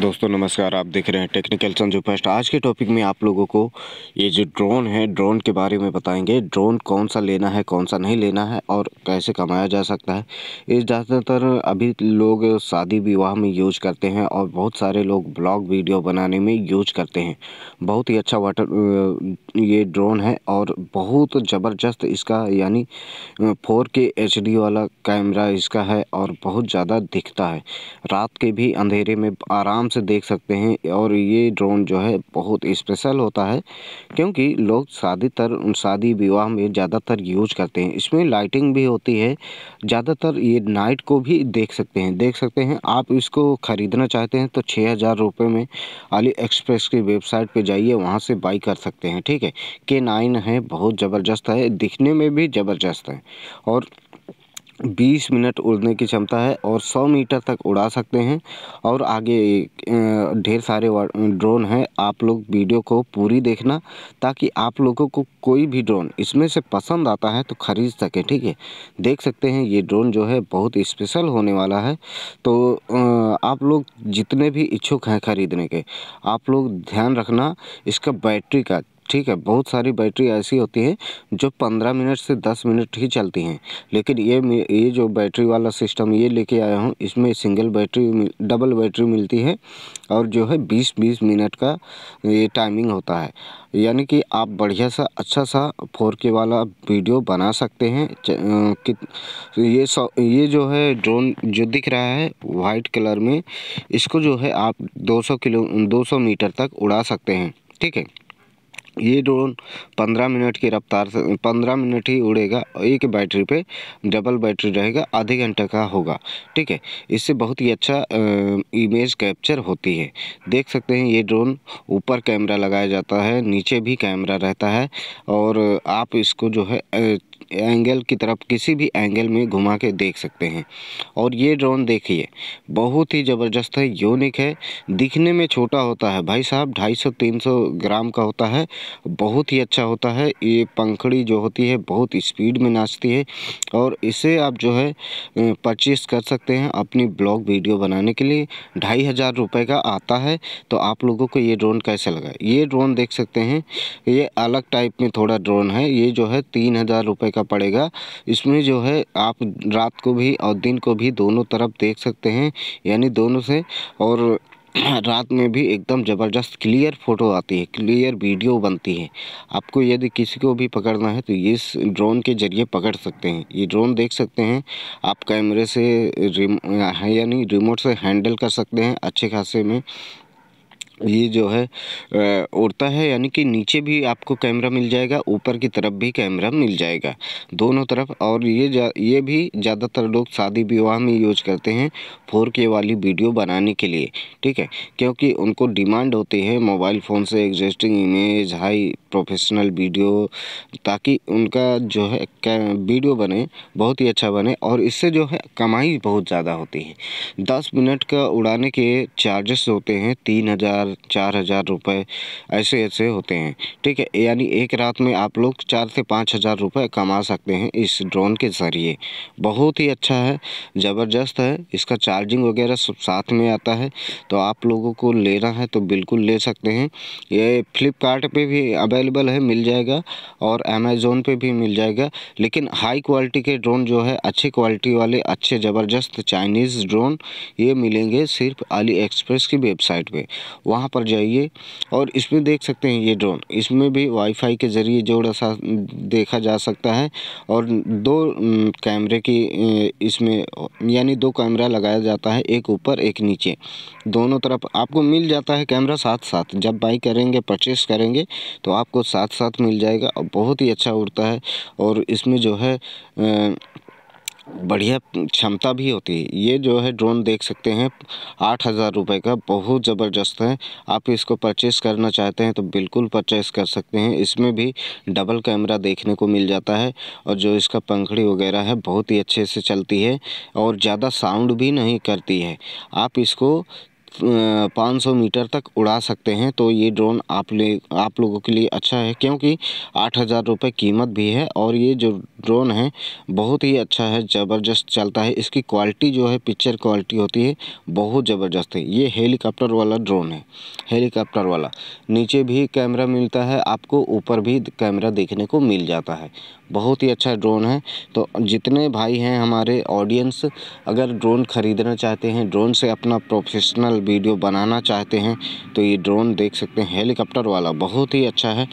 दोस्तों नमस्कार आप देख रहे हैं टेक्निकल संजू फर्स्ट आज के टॉपिक में आप लोगों को ये जो ड्रोन है ड्रोन के बारे में बताएंगे ड्रोन कौन सा लेना है कौन सा नहीं लेना है और कैसे कमाया जा सकता है ये ज़्यादातर अभी लोग शादी विवाह में यूज करते हैं और बहुत सारे लोग ब्लॉग वीडियो बनाने में यूज करते हैं बहुत ही अच्छा वाटर ये ड्रोन है और बहुत ज़बरदस्त इसका यानी फोर के एच वाला कैमरा इसका है और बहुत ज़्यादा दिखता है रात के भी अंधेरे में आराम आराम से देख सकते हैं और ये ड्रोन जो है बहुत स्पेशल होता है क्योंकि लोग ज़्यादातर शादी विवाह में ज़्यादातर यूज करते हैं इसमें लाइटिंग भी होती है ज़्यादातर ये नाइट को भी देख सकते हैं देख सकते हैं आप इसको ख़रीदना चाहते हैं तो छः हज़ार रुपये में अली एक्सप्रेस की वेबसाइट पर जाइए वहाँ से बाई कर सकते हैं ठीक है के नाइन है बहुत ज़बरदस्त है दिखने में भी ज़बरदस्त है और बीस मिनट उड़ने की क्षमता है और सौ मीटर तक उड़ा सकते हैं और आगे ढेर सारे ड्रोन हैं आप लोग वीडियो को पूरी देखना ताकि आप लोगों को कोई भी ड्रोन इसमें से पसंद आता है तो ख़रीद सकें ठीक है देख सकते हैं ये ड्रोन जो है बहुत स्पेशल होने वाला है तो आप लोग जितने भी इच्छुक हैं ख़रीदने के आप लोग ध्यान रखना इसका बैटरी का ठीक है बहुत सारी बैटरी ऐसी होती है जो पंद्रह मिनट से दस मिनट ही चलती हैं लेकिन ये ये जो बैटरी वाला सिस्टम ये लेके आया हूँ इसमें सिंगल बैटरी डबल बैटरी मिलती है और जो है बीस बीस मिनट का ये टाइमिंग होता है यानी कि आप बढ़िया सा अच्छा सा फोर के वाला वीडियो बना सकते हैं कि ये सौ ये जो है ड्रोन जो दिख रहा है वाइट कलर में इसको जो है आप 200 किलो 200 मीटर तक उड़ा सकते हैं ठीक है ये ड्रोन पंद्रह मिनट की रफ़्तार से पंद्रह मिनट ही उड़ेगा एक बैटरी पे डबल बैटरी रहेगा आधे घंटे का होगा ठीक है इससे बहुत ही अच्छा इमेज कैप्चर होती है देख सकते हैं ये ड्रोन ऊपर कैमरा लगाया जाता है नीचे भी कैमरा रहता है और आप इसको जो है एंगल की तरफ किसी भी एंगल में घुमा के देख सकते हैं और ये ड्रोन देखिए बहुत ही ज़बरदस्त है यूनिक है दिखने में छोटा होता है भाई साहब 250-300 ग्राम का होता है बहुत ही अच्छा होता है ये पंखड़ी जो होती है बहुत स्पीड में नाचती है और इसे आप जो है परचेस कर सकते हैं अपनी ब्लॉग वीडियो बनाने के लिए ढाई हज़ार रुपये का आता है तो आप लोगों को ये ड्रोन कैसे लगा ये ड्रोन देख सकते हैं ये अलग टाइप में थोड़ा ड्रोन है ये जो है तीन हज़ार रुपये रुपए का पड़ेगा इसमें जो है आप रात को भी और दिन को भी दोनों तरफ देख सकते हैं यानी दोनों से और रात में भी एकदम ज़बरदस्त क्लियर फ़ोटो आती है क्लियर वीडियो बनती है आपको यदि किसी को भी पकड़ना है तो ये इस ड्रोन के ज़रिए पकड़ सकते हैं ये ड्रोन देख सकते हैं आप कैमरे से रिम यानी रिमोट से हैंडल कर सकते हैं अच्छे खासे में ये जो है उड़ता है यानी कि नीचे भी आपको कैमरा मिल जाएगा ऊपर की तरफ भी कैमरा मिल जाएगा दोनों तरफ और ये जा ये भी ज़्यादातर लोग शादी विवाह में यूज करते हैं फोर के वाली वीडियो बनाने के लिए ठीक है क्योंकि उनको डिमांड होती है मोबाइल फ़ोन से existing image high professional video ताकि उनका जो है वीडियो बने बहुत ही अच्छा बने और इससे जो है कमाई बहुत ज़्यादा होती है दस मिनट का उड़ाने के चार्जेस होते हैं तीन हज़ार हजार चार हजार रुपये ऐसे ऐसे होते हैं ठीक है यानी एक रात में आप लोग चार से पाँच हज़ार रुपये कमा सकते हैं इस ड्रोन के ज़रिए बहुत ही अच्छा है ज़बरदस्त है इसका चार्जिंग वगैरह सब साथ में आता है तो आप लोगों को लेना है तो बिल्कुल ले सकते हैं ये फ्लिपकार्ट भी अवेलेबल है मिल जाएगा और अमेज़ोन पर भी मिल जाएगा लेकिन हाई क्वालिटी के ड्रोन जो है अच्छी क्वालिटी वाले अच्छे ज़बरदस्त चाइनीज़ ड्रोन ये मिलेंगे सिर्फ अली एक्सप्रेस की वेबसाइट पर वहाँ पर जाइए और इसमें देख सकते हैं ये ड्रोन इसमें भी वाईफाई के ज़रिए जोड़ा सा देखा जा सकता है और दो कैमरे की इसमें यानी दो कैमरा लगाया जाता है एक ऊपर एक नीचे दोनों तरफ आपको मिल जाता है कैमरा साथ साथ जब बाई करेंगे परचेस करेंगे तो आपको साथ साथ मिल जाएगा और बहुत ही अच्छा उड़ता है और इसमें जो है बढ़िया क्षमता भी होती है ये जो है ड्रोन देख सकते हैं आठ हज़ार रुपये का बहुत ज़बरदस्त है आप इसको परचेस करना चाहते हैं तो बिल्कुल परचेस कर सकते हैं इसमें भी डबल कैमरा देखने को मिल जाता है और जो इसका पंखड़ी वगैरह है बहुत ही अच्छे से चलती है और ज़्यादा साउंड भी नहीं करती है आप इसको पाँच सौ मीटर तक उड़ा सकते हैं तो ये ड्रोन आप ले आप लोगों के लिए अच्छा है क्योंकि आठ हज़ार रुपये कीमत भी है और ये जो ड्रोन है बहुत ही अच्छा है ज़बरदस्त चलता है इसकी क्वालिटी जो है पिक्चर क्वालिटी होती है बहुत ज़बरदस्त है ये हेलीकॉप्टर वाला ड्रोन है हेलीकॉप्टर वाला नीचे भी कैमरा मिलता है आपको ऊपर भी कैमरा देखने को मिल जाता है बहुत ही अच्छा ड्रोन है तो जितने भाई हैं हमारे ऑडियंस अगर ड्रोन ख़रीदना चाहते हैं ड्रोन से अपना प्रोफेशनल वीडियो बनाना चाहते हैं तो ये ड्रोन देख सकते हैं हेलीकॉप्टर वाला बहुत ही अच्छा है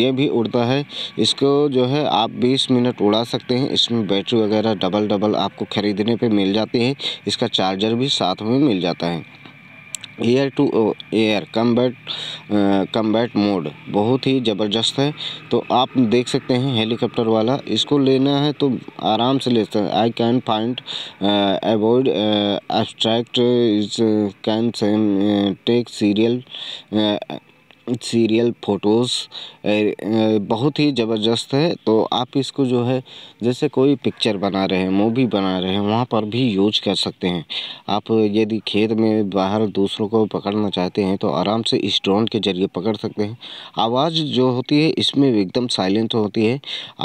ये भी उड़ता है इसको जो है आप 20 मिनट उड़ा सकते हैं इसमें बैटरी वगैरह डबल डबल आपको ख़रीदने पे मिल जाती है इसका चार्जर भी साथ में मिल जाता है air to air combat combat mode बहुत ही ज़बरदस्त है तो आप देख सकते हैं हेलीकॉप्टर वाला इसको लेना है तो आराम से ले सकते हैं I can find avoid abstract is can same take serial serial photos बहुत ही ज़बरदस्त है तो आप इसको जो है जैसे कोई पिक्चर बना रहे हैं मूवी बना रहे हैं वहाँ पर भी यूज कर सकते हैं आप यदि खेत में बाहर दूसरों को पकड़ना चाहते हैं तो आराम से इस ड्रोन के ज़रिए पकड़ सकते हैं आवाज़ जो होती है इसमें एकदम साइलेंट होती है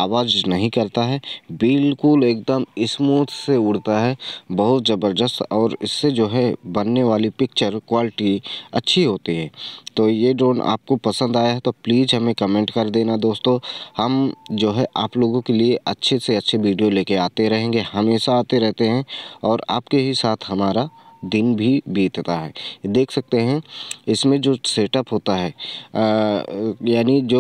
आवाज़ नहीं करता है बिल्कुल एकदम स्मूथ से उड़ता है बहुत ज़बरदस्त और इससे जो है बनने वाली पिक्चर क्वालिटी अच्छी होती है तो ये ड्रोन आपको पसंद आया है तो प्लीज़ हमें कमेंट कर देना दोस्तों हम जो है आप लोगों के लिए अच्छे से अच्छे वीडियो लेके आते रहेंगे हमेशा आते रहते हैं और आपके ही साथ हमारा दिन भी बीतता है देख सकते हैं इसमें जो सेटअप होता है यानी जो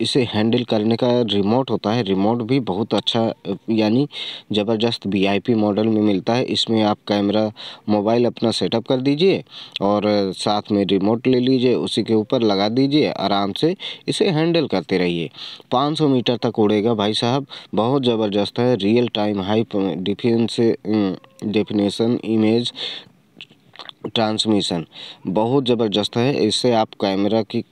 इसे हैंडल करने का रिमोट होता है रिमोट भी बहुत अच्छा यानी ज़बरदस्त वीआईपी मॉडल में मिलता है इसमें आप कैमरा मोबाइल अपना सेटअप कर दीजिए और साथ में रिमोट ले लीजिए उसी के ऊपर लगा दीजिए आराम से इसे हैंडल करते रहिए पाँच मीटर तक उड़ेगा भाई साहब बहुत ज़बरदस्त है real time high defence definition image transmission बहुत ज़बरदस्त है इससे आप कैमरा की